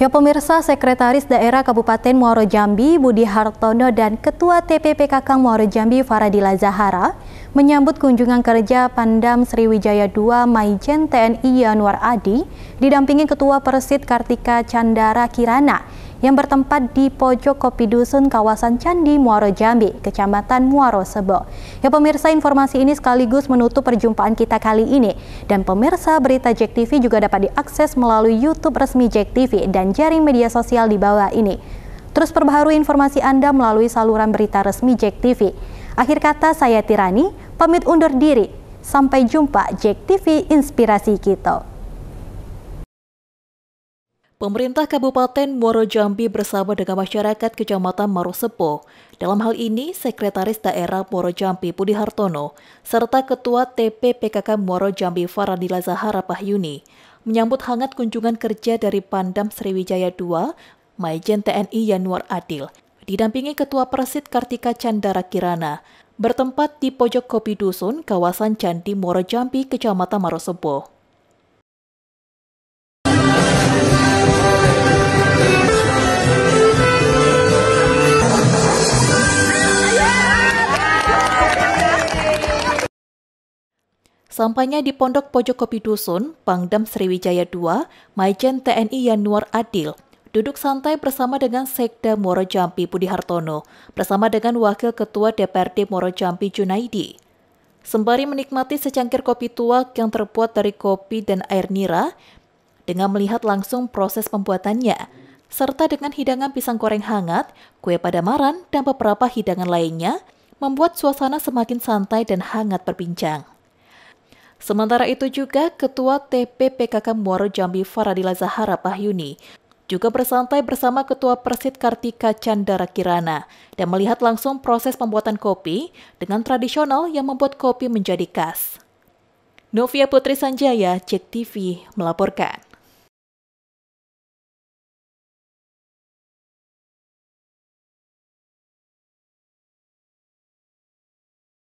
Ya pemirsa, Sekretaris Daerah Kabupaten Muaro Jambi Budi Hartono dan Ketua TPPKK Muaro Jambi Faradila Zahara menyambut kunjungan kerja Pandam Sriwijaya II Maijen TNI Yanuar Adi didampingi Ketua Persit Kartika Chandara Kirana yang bertempat di pojok kopi dusun kawasan Candi Muaro Jambi, Kecamatan Muaro Sebo. Ya pemirsa, informasi ini sekaligus menutup perjumpaan kita kali ini. Dan pemirsa, berita Jack TV juga dapat diakses melalui YouTube resmi Jack TV dan jaring media sosial di bawah ini. Terus perbaharui informasi Anda melalui saluran berita resmi Jack TV. Akhir kata saya Tirani, pamit undur diri. Sampai jumpa Jack TV Inspirasi Kita. Pemerintah Kabupaten Muaro Jambi bersama dengan masyarakat Kecamatan Marosepo, dalam hal ini Sekretaris Daerah Muaro Jambi Budi Hartono, serta Ketua TP PKK Muaro Jambi Faradila Zahara Pahyuni, menyambut hangat kunjungan kerja dari Pandam Sriwijaya II, Maijen TNI Yanuar Adil, didampingi Ketua Persit Kartika Chandra Kirana, bertempat di pojok kopi dusun kawasan Candi Muaro Jambi, Kecamatan Marosepo. Sampainya di Pondok Pojok Kopi Dusun, Pangdam Sriwijaya II, Majen TNI Yanuar Adil duduk santai bersama dengan Sekda Moro Jampi Budi Hartono, bersama dengan Wakil Ketua DPRD Moro Jampi Junaidi. Sembari menikmati secangkir kopi tua yang terbuat dari kopi dan air nira, dengan melihat langsung proses pembuatannya, serta dengan hidangan pisang goreng hangat, kue padamaran, dan beberapa hidangan lainnya, membuat suasana semakin santai dan hangat berbincang. Sementara itu juga Ketua TPPKK Muaro Jambi Faradila Zahara Pahyuni juga bersantai bersama Ketua Persit Kartika Chandra Kirana dan melihat langsung proses pembuatan kopi dengan tradisional yang membuat kopi menjadi khas. Novia Putri Sanjaya, Cek TV, melaporkan.